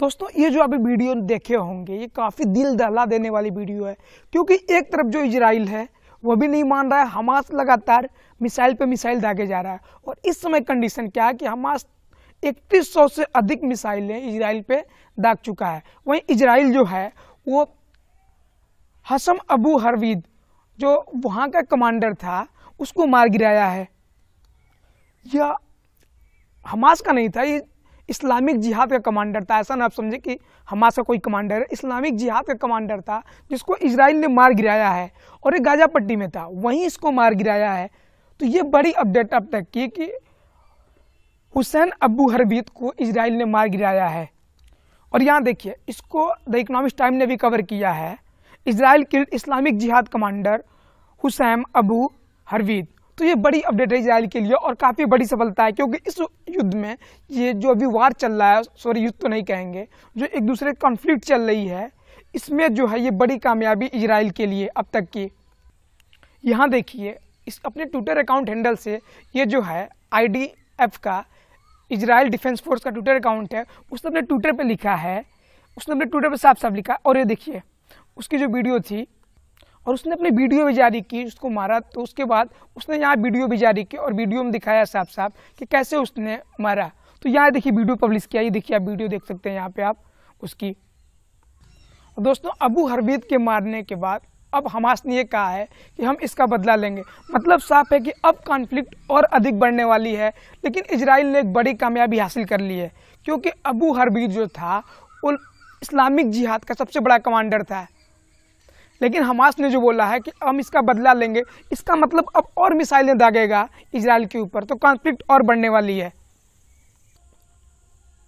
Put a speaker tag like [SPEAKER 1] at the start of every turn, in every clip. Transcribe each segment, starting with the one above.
[SPEAKER 1] दोस्तों ये जो अभी वीडियो देखे होंगे ये काफ़ी दिल दहला देने वाली वीडियो है क्योंकि एक तरफ जो इजराइल है वो भी नहीं मान रहा है हमास लगातार मिसाइल पे मिसाइल दागे जा रहा है और इस समय कंडीशन क्या है कि हमास इकतीस सौ से अधिक मिसाइलें इसराइल पे दाग चुका है वहीं इसराइल जो है वो हसम अबू हरवीद जो वहाँ का कमांडर था उसको मार गिराया है यह हमास का नहीं था ये इस्लामिक जिहाद का कमांडर था ऐसा ना आप समझे कि हमास का कोई कमांडर है इस्लामिक जिहाद का कमांडर था जिसको इसराइल ने मार गिराया है और एक गाजा पट्टी में था वहीं इसको मार गिराया है तो ये बड़ी अपडेट अब तक की कि हुसैन अबू हरबीत को इसराइल ने मार गिराया है और यहाँ देखिए इसको द इकोनॉमिक टाइम ने भी कवर किया है इसराइल के इस्लामिक जिहाद कमांडर हुसैन अबू हरवीद तो ये बड़ी अपडेट है इसराइल के लिए और काफ़ी बड़ी सफलता है क्योंकि इस युद्ध में ये जो अभी वार चल रहा है सॉरी युद्ध तो नहीं कहेंगे जो एक दूसरे कॉन्फ्लिक्ट चल रही है इसमें जो है ये बड़ी कामयाबी इसराइल के लिए अब तक की यहाँ देखिए इस अपने ट्विटर अकाउंट हैंडल से ये जो है आई का इसराइल डिफेंस फोर्स का ट्विटर अकाउंट है उसने अपने ट्विटर पर लिखा है उसने अपने ट्विटर पर साफ साफ लिखा और ये देखिए उसकी जो वीडियो थी और उसने अपनी वीडियो भी जारी की उसको मारा तो उसके बाद उसने यहाँ वीडियो भी जारी की और वीडियो में दिखाया साफ साफ कि कैसे उसने मारा तो यहाँ देखिए वीडियो पब्लिश किया ये देखिए आप वीडियो देख सकते हैं यहाँ पे आप उसकी और दोस्तों अबू हरबीत के मारने के बाद अब हमास ने यह कहा है कि हम इसका बदला लेंगे मतलब साफ है कि अब कॉन्फ्लिक्ट और अधिक बढ़ने वाली है लेकिन इसराइल ने एक बड़ी कामयाबी हासिल कर ली है क्योंकि अबू हरबीत जो था वो इस्लामिक जिहाद का सबसे बड़ा कमांडर था लेकिन हमास ने जो बोला है कि हम इसका बदला लेंगे इसका मतलब अब और मिसाइलें दागेगा इसराइल के ऊपर तो कॉन्फ्लिक्ट और बढ़ने वाली है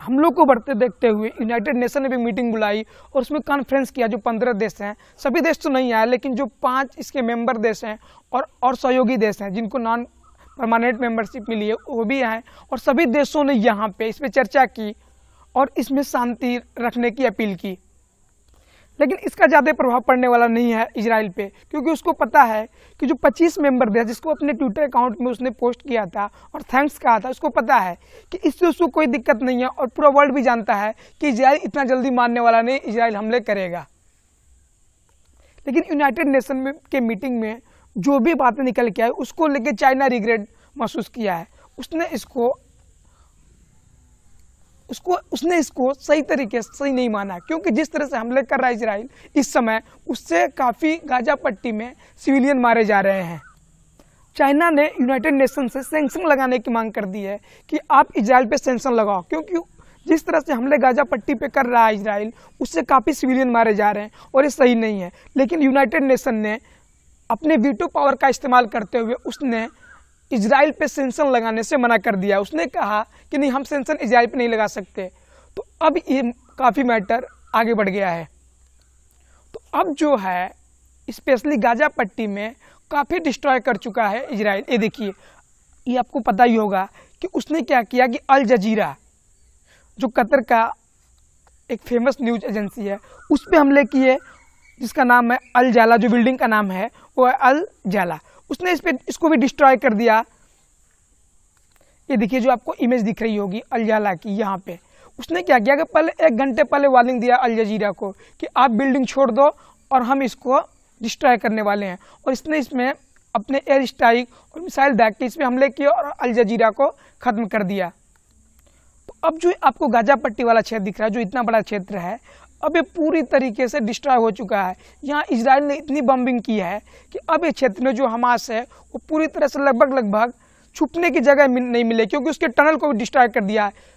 [SPEAKER 1] हम लोग को बढ़ते देखते हुए यूनाइटेड नेशन ने भी मीटिंग बुलाई और उसमें कॉन्फ्रेंस किया जो पंद्रह देश हैं सभी देश तो नहीं आए लेकिन जो पांच इसके मेंबर देश हैं और और सहयोगी देश हैं जिनको नॉन परमानेंट मेंबरशिप मिली है वो भी आए और सभी देशों ने यहाँ पे इस पर चर्चा की और इसमें शांति रखने की अपील की लेकिन इसका ज़्यादा प्रभाव पड़ने वाला नहीं है इसराइल पे क्योंकि उसको पता है कि जो 25 मेंबर थे जिसको अपने ट्विटर अकाउंट में उसने पोस्ट किया था और थैंक्स कहा था उसको पता है कि इससे उसको कोई दिक्कत नहीं है और पूरा वर्ल्ड भी जानता है कि इसराइल इतना जल्दी मानने वाला नहीं इसराइल हमले करेगा लेकिन यूनाइटेड नेशन में के मीटिंग में जो भी बातें निकल के आई उसको लेकर चाइना रिग्रेट महसूस किया है उसने इसको उसको उसने इसको सही तरीके से सही नहीं माना क्योंकि जिस तरह से हमले कर रहा है इसराइल इस समय उससे काफ़ी गाजा पट्टी में सिविलियन मारे जा रहे हैं चाइना ने यूनाइटेड नेशन से सेंक्शन लगाने की मांग कर दी है कि आप इसराइल पर सेंक्शन लगाओ क्योंकि जिस तरह से हमले गाजा पट्टी पे कर रहा है इसराइल उससे काफ़ी सिविलियन मारे जा रहे हैं और ये सही नहीं है लेकिन यूनाइटेड नेशन ने अपने वीटो पावर का इस्तेमाल करते हुए उसने इसराइल पे सेंसन लगाने से मना कर दिया उसने कहा कि नहीं हम सेंसन इसराइल पे नहीं लगा सकते तो अब ये काफ़ी मैटर आगे बढ़ गया है तो अब जो है स्पेशली गाजा पट्टी में काफ़ी डिस्ट्रॉय कर चुका है इसराइल ये देखिए ये आपको पता ही होगा कि उसने क्या किया कि अल जजीरा जो कतर का एक फेमस न्यूज एजेंसी है उस पर हमले किए जिसका नाम है अल जाला जो बिल्डिंग का नाम है वो है अल जाला उसने इस पे इसको भी डिस्ट्रॉय कर दिया ये देखिए जो आपको इमेज दिख रही होगी अलजाला की यहाँ पे उसने क्या किया कि पहले एक घंटे पहले वार्निंग दिया अल जजीरा को कि आप बिल्डिंग छोड़ दो और हम इसको डिस्ट्रॉय करने वाले हैं और इसने इसमें अपने एयर स्ट्राइक और मिसाइल बैग के इसमें हमले किए और अल जजीरा को ख़त्म कर दिया तो अब जो आपको गाजा पट्टी वाला क्षेत्र दिख रहा है जो इतना बड़ा क्षेत्र है अब ये पूरी तरीके से डिस्ट्रॉय हो चुका है यहाँ इसराइल ने इतनी बम्बिंग की है कि अब ये क्षेत्र में जो हमास है वो पूरी तरह से लगभग लगभग छुपने की जगह नहीं मिले क्योंकि उसके टनल को भी डिस्ट्रॉय कर दिया है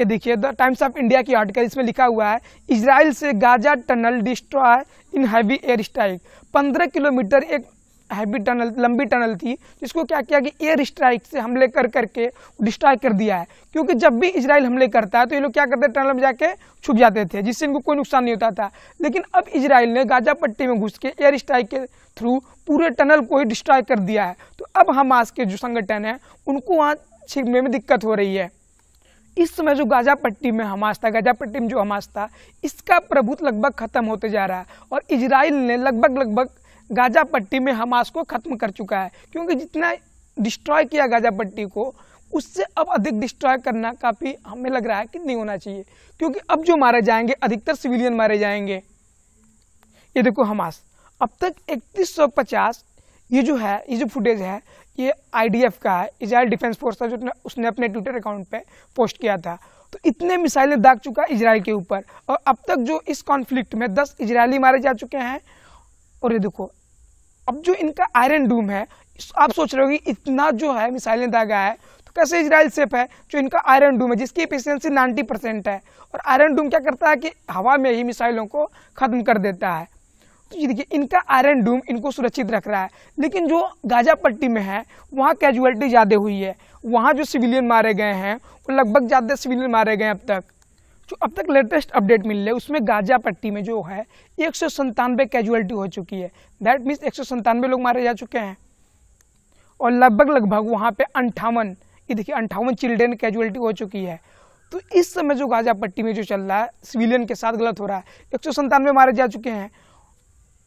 [SPEAKER 1] ये देखिए द टाइम्स ऑफ इंडिया की आर्टिकल इसमें लिखा हुआ है इसराइल से Gaza tunnel destroy in heavy air strike पंद्रह किलोमीटर एक हैवी टनल लंबी टनल थी जिसको क्या किया कि एयर स्ट्राइक से हमले कर करके डिस्ट्रॉय कर दिया है क्योंकि जब भी इसराइल हमले करता है तो ये लोग क्या करते टनल में जाके छुप जाते थे जिससे इनको कोई नुकसान नहीं होता था लेकिन अब इसराइल ने गाजा पट्टी में घुस के एयर स्ट्राइक के थ्रू पूरे टनल को ही डिस्ट्रॉय कर दिया है तो अब हमास के जो संगठन है उनको वहाँ छिपने में दिक्कत हो रही है इस समय जो गाजा पट्टी में हमास था गाजा पट्टी में जो हमास था इसका प्रभुत्व लगभग खत्म होते जा रहा है और इसराइल ने लगभग लगभग गाजा पट्टी में हमास को ख़त्म कर चुका है क्योंकि जितना डिस्ट्रॉय किया गाजा पट्टी को उससे अब अधिक डिस्ट्रॉय करना काफ़ी हमें लग रहा है कि नहीं होना चाहिए क्योंकि अब जो मारे जाएंगे अधिकतर सिविलियन मारे जाएंगे ये देखो हमास अब तक 3150 ये जो है ये जो फुटेज है ये आईडीएफ का है इसराइल डिफेंस फोर्स का जो उसने अपने ट्विटर अकाउंट पे पोस्ट किया था तो इतने मिसाइलें दाग चुका है इसराइल के ऊपर और अब तक जो इस कॉन्फ्लिक्ट में 10 इजरायली मारे जा चुके हैं और ये देखो अब जो इनका आयरन डूम है आप सोच रहे हो इतना जो है मिसाइलें दागा है तो कैसे इसराइल सेफ है जो इनका आयरन डूम है जिसकी एफिशियंसी नाइन्टी परसेंट है और आयरन डूम क्या करता है कि हवा में ही मिसाइलों को ख़त्म कर देता है तो ये देखिए इनका आयरन डूम इनको सुरक्षित रख रहा है लेकिन जो गाजा पट्टी में है वहाँ कैजुअलिटी ज़्यादा हुई है वहाँ जो सिविलियन मारे गए हैं वो लगभग ज़्यादा सिविलियन मारे गए अब तक जो अब तक लेटेस्ट अपडेट मिल रही है उसमें गाजा पट्टी में जो है एक सौ संतानवे कैजुअलिटी हो चुकी है दैट मीन्स एक सौ संतानवे लोग मारे जा चुके हैं और लगभग लगभग वहाँ पे अंठावन ये देखिए अंठावन चिल्ड्रेन कैजुअलिटी हो चुकी है तो इस समय जो गाजा पट्टी में जो चल रहा है सिविलियन के साथ गलत हो रहा है एक सौ संतानवे मारे जा चुके हैं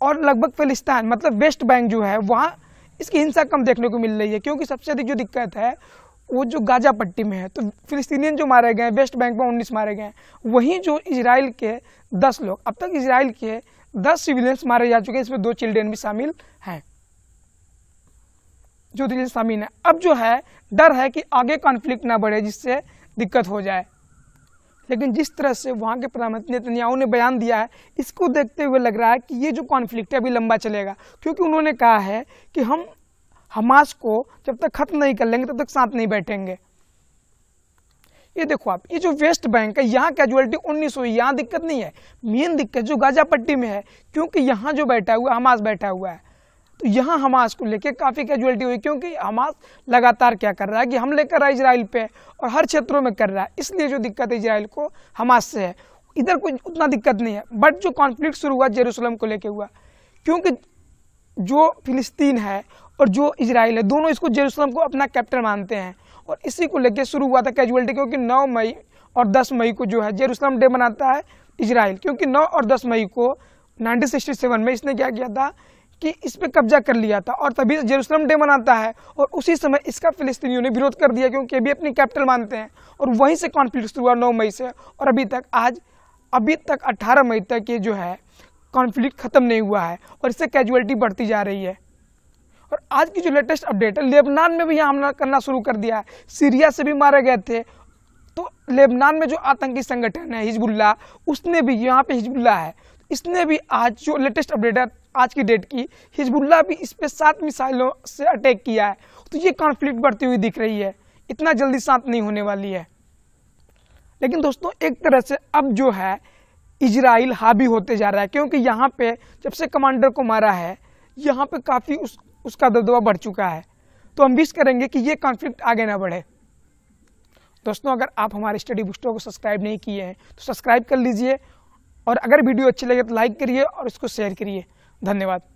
[SPEAKER 1] और लगभग फिलिस्तान मतलब वेस्ट बैंक जो है वहाँ इसकी हिंसा कम देखने को मिल रही है क्योंकि सबसे अधिक जो दिक्कत है वो जो गाजा पट्टी में है तो फिलिस्तीनियन जो मारे गए वेस्ट बैंक में उन्नीस मारे गए वहीं जो इसराइल के दस लोग अब तक इसराइल के दस सिविलियंस मारे जा चुके हैं इसमें दो चिल्ड्रेन भी शामिल हैं जो दिल शामिल है अब जो है डर है कि आगे कॉन्फ्लिक्ट ना बढ़े जिससे दिक्कत हो जाए लेकिन जिस तरह से वहाँ के प्रधानमंत्री नेतन्याहू ने बयान दिया है इसको देखते हुए लग रहा है कि ये जो कॉन्फ्लिक्ट है अभी लंबा चलेगा क्योंकि उन्होंने कहा है कि हम हमास को जब तक खत्म नहीं कर लेंगे तब तक साथ नहीं बैठेंगे ये देखो आप ये जो वेस्ट बैंक है यहाँ कैजुअलिटी उन्नीस हुई यहाँ दिक्कत नहीं है मेन दिक्कत जो गाजा पट्टी में है क्योंकि यहाँ जो बैठा हुआ है हमास बैठा हुआ है तो यहाँ हमास को लेके काफ़ी कैजुअलिटी हुई क्योंकि हमास लगातार क्या कर रहा है कि हमले कर रहा है इसराइल पे और हर क्षेत्रों में कर रहा है इसलिए जो दिक्कत है इसराइल को हमास से है इधर कोई उतना दिक्कत नहीं है बट जो कॉन्फ्लिक्ट शुरू हुआ जेरूसलम को लेकर हुआ क्योंकि जो फिलिस्तीन है और जो इसराइल है दोनों इसको जेरूसलम को अपना कैप्टन मानते हैं और इसी को लेकर शुरू हुआ था कैजुअलिटी क्योंकि नौ मई और दस मई को जो है जेरूसलम डे मनाता है इसराइल क्योंकि नौ और दस मई को नाइनटीन में इसने क्या किया था कि इस पर कब्जा कर लिया था और तभी जेरूसलम डे मनाता है और उसी समय इसका फिलिस्तीनियों ने विरोध कर दिया क्योंकि भी अपनी कैपिटल मानते हैं और वहीं से कॉन्फ्लिक्ट शुरू हुआ नौ मई से और अभी तक आज अभी तक अट्ठारह मई तक ये जो है कॉन्फ्लिक्ट ख़त्म नहीं हुआ है और इससे कैजुअलिटी बढ़ती जा रही है और आज की जो लेटेस्ट अपडेट है लेबनान में भी यहाँ हमला करना शुरू कर दिया है सीरिया से भी मारे गए थे तो लेबनान में जो आतंकी संगठन है हिजबुल्ला उसने भी यहाँ पे हिजबुल्ला है इसने भी आज जो लेटेस्ट अपडेट है आज की डेट की हिजबुल्ला भी इस पर सात मिसाइलों से अटैक किया है तो ये कॉन्फ्लिक्ट बढ़ती हुई दिख रही है इतना जल्दी शांत नहीं होने वाली है लेकिन दोस्तों एक तरह से अब जो है इजराइल हावी होते जा रहा है क्योंकि यहाँ पे जब से कमांडर को मारा है यहाँ पे काफ़ी उस उसका दबदबा बढ़ चुका है तो हम विश करेंगे कि ये कॉन्फ्लिक्ट आगे ना बढ़े दोस्तों अगर आप हमारे स्टडी बुस्टों को सब्सक्राइब नहीं किए हैं तो सब्सक्राइब कर लीजिए और अगर वीडियो अच्छी लगे तो लाइक करिए और इसको शेयर करिए धन्यवाद